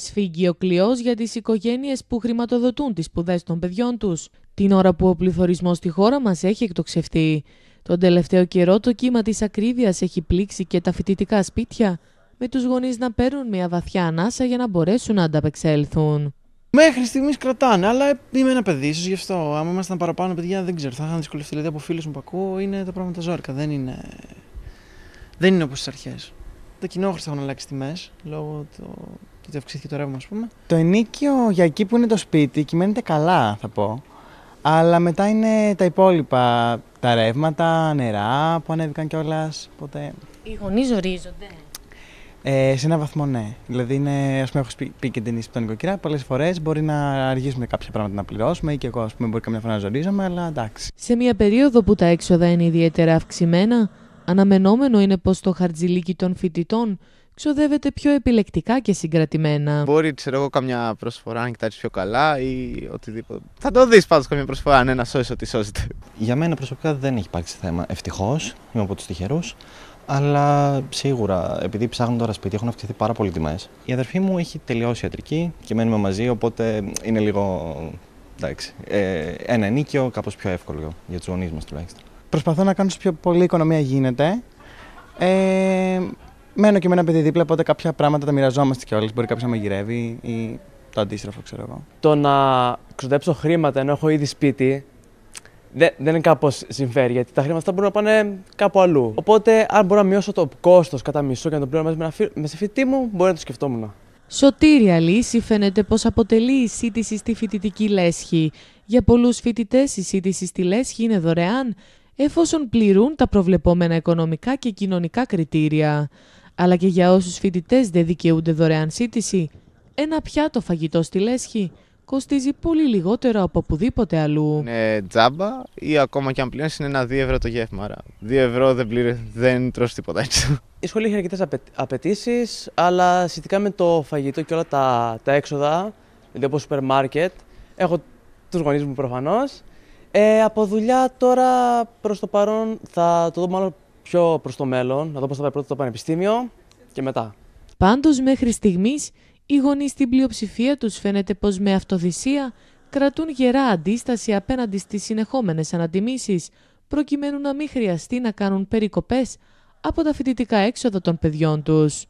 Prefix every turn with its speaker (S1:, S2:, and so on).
S1: ο Σφίγγει ο για τις οικογένειες που χρηματοδοτούν τις σπουδές των παιδιών τους, την ώρα που ο πληθωρισμός στη χώρα μας έχει εκτοξευτεί. Τον τελευταίο καιρό το κύμα της ακρίβειας έχει πλήξει και τα φοιτητικά σπίτια, με τους γονείς να παίρνουν μια βαθιά ανάσα για να μπορέσουν να ανταπεξέλθουν.
S2: Μέχρι στιγμής κρατάνε, αλλά είμαι ένα παιδί, ίσως γι' αυτό. Αν ήμασταν παραπάνω παιδιά, δεν ξέρω, θα είχαν δυσκολευτεί. Δηλαδή από φίλους μου που ακούω είναι τα πράγματα ζώρικα. Δεν είναι, δεν είναι όπως στις αρχές. Τα κοινόχρηστα έχουν αλλάξει τιμές λόγω του, γιατί αυξήθηκε το ρεύμα, ας πούμε. Το ενίκιο για εκεί που είναι το σπίτι κυμαίνεται καλά, θα πω. Αλλά μετά είναι τα υπόλοιπα. Τα ρεύματα, νερά που ανέβηκαν κιόλας. οπότε...
S1: Οι γονείς ζορίζονται.
S2: Ε, σε ένα βαθμό ναι. Δηλαδή, είναι, ας πούμε, έχω πει και την ίση τον νοικοκυρά, πολλές φορές μπορεί να αργήσουμε κάποια πράγματα να πληρώσουμε ή και εγώ, ας πούμε, μπορεί καμιά φορά να ζορίζομαι, αλλά εντάξει.
S1: Σε μια περίοδο που τα έξοδα είναι ιδιαίτερα αυξημένα, Αναμενόμενο είναι πως το χαρτζιλίκι των φοιτητών ξοδεύεται πιο επιλεκτικά και συγκρατημένα.
S3: Μπορεί, ξέρω εγώ, καμιά προσφορά να κοιτάξεις πιο καλά ή οτιδήποτε. Θα το δεις πάντως καμιά προσφορά,
S2: ναι, να σώσει ό,τι σώζεται. Για μένα προσωπικά δεν έχει υπάρξει θέμα. Ευτυχώς, είμαι από τους τυχερούς. Αλλά σίγουρα, επειδή ψάχνουν τώρα σπίτι, έχουν αυξηθεί πάρα πολύ τιμές. Η αδερφή μου έχει τελειώσει ιατρική και μένουμε μαζί, οπότε είναι λίγο. Εντάξει, ε, ένα ενίκιο, κάπως πιο εύκολο για τους γονείς μας τουλάχιστον προσπαθώ να κάνω όσο πιο πολύ οικονομία γίνεται. Ε, μένω και με ένα παιδί δίπλα, οπότε κάποια πράγματα τα μοιραζόμαστε κιόλας. Μπορεί κάποιος να
S3: μαγειρεύει ή το αντίστροφο, ξέρω εγώ. Το να ξοδέψω χρήματα ενώ έχω ήδη σπίτι δεν, δεν κάπως συμφέρει, γιατί τα χρήματα αυτά μπορούν να πάνε κάπου αλλού. Οπότε, αν μπορώ να μειώσω το κόστος κατά μισό και να το πλέον μαζί με, φι... μου, μπορεί να το σκεφτόμουν.
S1: Σωτήρια λύση φαίνεται πως αποτελεί η σύντηση στη φοιτητική λέσχη. Για πολλούς φοιτητές, η σύντηση στη λέσχη είναι δωρεάν, εφόσον πληρούν τα προβλεπόμενα οικονομικά και κοινωνικά κριτήρια. Αλλά και για όσους φοιτητές δεν δικαιούνται δωρεάν σύντηση, ένα πιάτο φαγητό στη λέσχη κοστίζει πολύ λιγότερο από οπουδήποτε αλλού. Είναι
S3: τζάμπα ή ακόμα και αν πλέον είναι ένα 2 ευρώ το γεύμα. Άρα 2 ευρώ δεν, πλήρε, δεν τρως τίποτα έτσι. Η σχολή έχει αρκετές απαιτήσεις, αλλά σχετικά με το φαγητό και όλα τα, τα έξοδα, δηλαδή όπως σούπερ μάρκετ, έχω τους γονείς μου προφανώς ε, από δουλειά τώρα προς το παρόν θα το δω μάλλον πιο προς το μέλλον. Να δω πώς θα πάει πρώτα το πανεπιστήμιο και μετά.
S1: Πάντως, μέχρι στιγμής οι γονείς στην πλειοψηφία τους φαίνεται πως με αυτοδυσία κρατούν γερά αντίσταση απέναντι στις συνεχόμενες ανατιμήσεις, προκειμένου να μην χρειαστεί να κάνουν περικοπές από τα φοιτητικά έξοδα των παιδιών τους.